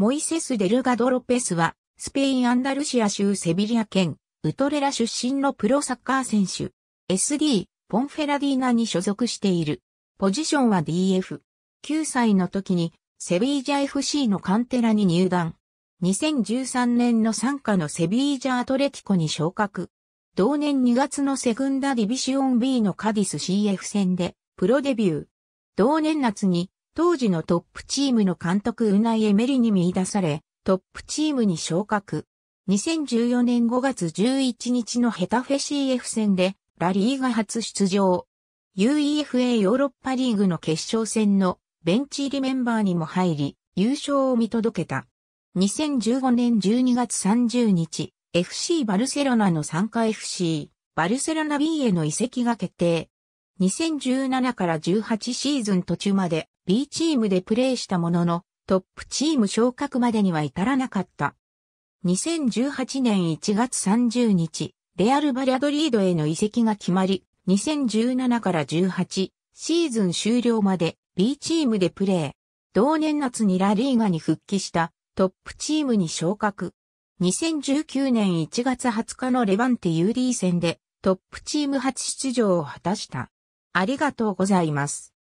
モイセス・デルガド・ロペスは、スペイン・アンダルシア州セビリア県、ウトレラ出身のプロサッカー選手、SD、ポンフェラディーナに所属している。ポジションは DF。9歳の時に、セビージャ FC のカンテラに入団。2013年の参加のセビージャアトレティコに昇格。同年2月のセグンダディビシオン B のカディス CF 戦で、プロデビュー。同年夏に、当時のトップチームの監督ウナイエメリに見出され、トップチームに昇格。2014年5月11日のヘタフェ CF 戦で、ラリーが初出場。UEFA ヨーロッパリーグの決勝戦のベンチ入りメンバーにも入り、優勝を見届けた。2015年12月30日、FC バルセロナの参加 FC、バルセロナ B への移籍が決定。2017から18シーズン途中まで B チームでプレーしたものの、トップチーム昇格までには至らなかった。2018年1月30日、レアル・バリャドリードへの移籍が決まり、2017から18シーズン終了まで B チームでプレー。同年夏にラリーガに復帰したトップチームに昇格。2019年1月20日のレバンテ UD 戦でトップチーム初出場を果たした。ありがとうございます。